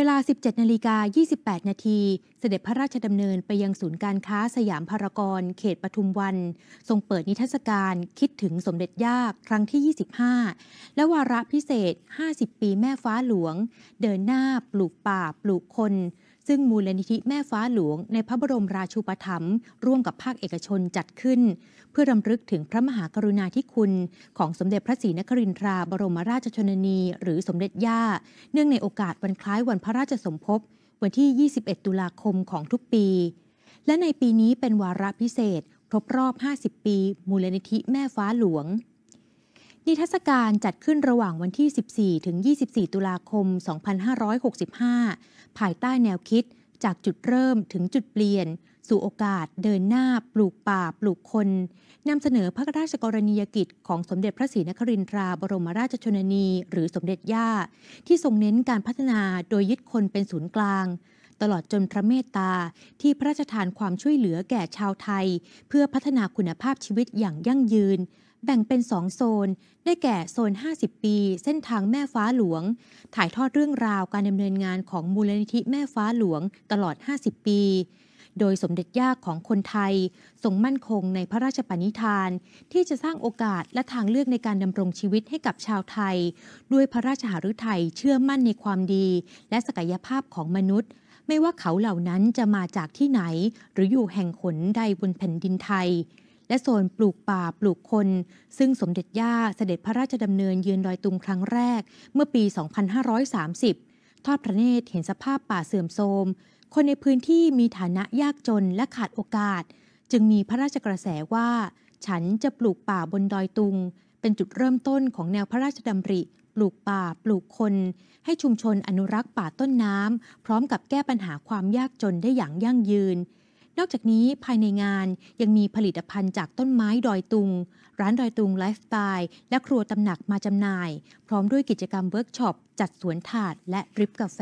เวลา 17นาฬิกา 28 นาที เสด็จพระราชดำเนินไปยังศูนย์การค้าสยามพารากอนเขตปทุมวัน ทรงเปิดนิทรรศการ คิดถึงสมเด็จย่า ครั้งที่ 25 และวาระพิเศษ 50 ปีแม่ฟ้าหลวง เดินหน้าปลูกป่า ปลูกคนซึ่งมูลนิธิแม่ฟ้าหลวง ในพระบรมราชูปถัมภ์ร่วมกับภาคเอกชนจัดขึ้น เพื่อรำลึกถึงพระมหากรุณาธิคุณ ของสมเด็จพระศรีนครินทราบรมราชชนนี หรือสมเด็จย่า เนื่องในโอกาสวันคล้ายวันพระราชสมภพวันที่ 21 ตุลาคมของทุกปี และในปีนี้เป็นวาระพิเศษ ครบรอบ 50 ปี มูลนิธิแม่ฟ้าหลวงนิทรรศการจัดขึ้นระหว่างวันที่ 14 ถึง 24 ตุลาคม 2565 ภายใต้แนวคิดจากจุดเริ่มถึงจุดเปลี่ยน สู่โอกาส เดินหน้าปลูกป่า ปลูกคน นำเสนอพระราชกรณียกิจของสมเด็จพระศรีนครินทราบรมราชชนนี หรือสมเด็จย่า ที่ทรงเน้นการพัฒนาโดยยึดคนเป็นศูนย์กลางตลอดจนพระเมตตา ที่พระราชทานความช่วยเหลือแก่ชาวไทย เพื่อพัฒนาคุณภาพชีวิตอย่างยั่งยืน แบ่งเป็นสองโซนได้แก่โซน 50 ปี เส้นทางแม่ฟ้าหลวง ถ่ายทอดเรื่องราวการดำเนินงานของมูลนิธิแม่ฟ้าหลวงตลอด 50 ปี โดยสมเด็จย่าของคนไทยทรงมั่นคงในพระราชปณิธานที่จะสร้างโอกาสและทางเลือกในการดำรงชีวิตให้กับชาวไทย ด้วยพระราชหฤทัยเชื่อมั่นในความดีและศักยภาพของมนุษย์ไม่ว่าเขาเหล่านั้นจะมาจากที่ไหน หรืออยู่แห่งขนใดบนแผ่นดินไทย และโซนปลูกป่าปลูกคน ซึ่งสมเด็จย่าเสด็จพระราชดำเนินเยือนดอยตุงครั้งแรก เมื่อปี 2530 ทอดพระเนตรเห็นสภาพป่าเสื่อมโทรม คนในพื้นที่มีฐานะยากจนและขาดโอกาส จึงมีพระราชกระแสว่า ฉันจะปลูกป่าบนดอยตุง เป็นจุดเริ่มต้นของแนวพระราชดำริลูกป่าปลูกคน ให้ชุมชนอนุรักษ์ป่าต้นน้ำพร้อมกับแก้ปัญหาความยากจนได้อย่างยั่งยืน นอกจากนี้ภายในงานยังมีผลิตภัณฑ์จากต้นไม้ดอยตุง ร้านดอยตุงไลฟ์สไตล์และครัวตำหนักมาจำหน่าย พร้อมด้วยกิจกรรมเวิร์กช็อปจัดสวนถาดและริบกาแฟ